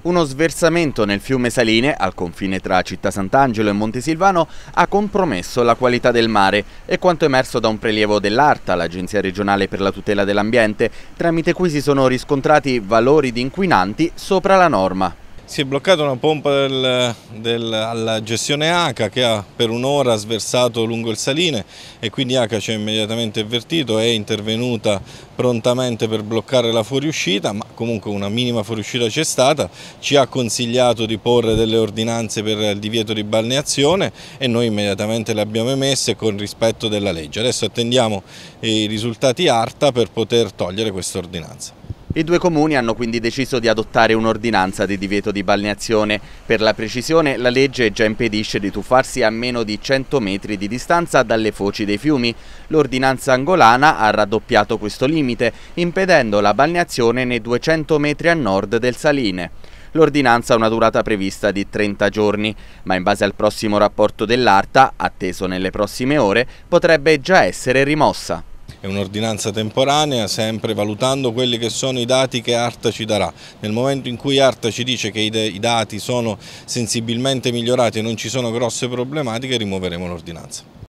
Uno sversamento nel fiume Saline, al confine tra Città Sant'Angelo e Montesilvano, ha compromesso la qualità del mare e quanto emerso da un prelievo dell'ARTA, l'Agenzia regionale per la tutela dell'ambiente, tramite cui si sono riscontrati valori di inquinanti sopra la norma. Si è bloccata una pompa del, del, alla gestione ACA che ha per un'ora sversato lungo il saline e quindi ACA ci ha immediatamente avvertito, è intervenuta prontamente per bloccare la fuoriuscita, ma comunque una minima fuoriuscita c'è stata, ci ha consigliato di porre delle ordinanze per il divieto di balneazione e noi immediatamente le abbiamo emesse con rispetto della legge. Adesso attendiamo i risultati ARTA per poter togliere questa ordinanza. I due comuni hanno quindi deciso di adottare un'ordinanza di divieto di balneazione. Per la precisione, la legge già impedisce di tuffarsi a meno di 100 metri di distanza dalle foci dei fiumi. L'ordinanza angolana ha raddoppiato questo limite, impedendo la balneazione nei 200 metri a nord del Saline. L'ordinanza ha una durata prevista di 30 giorni, ma in base al prossimo rapporto dell'ARTA, atteso nelle prossime ore, potrebbe già essere rimossa è un'ordinanza temporanea, sempre valutando quelli che sono i dati che ARTA ci darà. Nel momento in cui ARTA ci dice che i dati sono sensibilmente migliorati e non ci sono grosse problematiche, rimuoveremo l'ordinanza.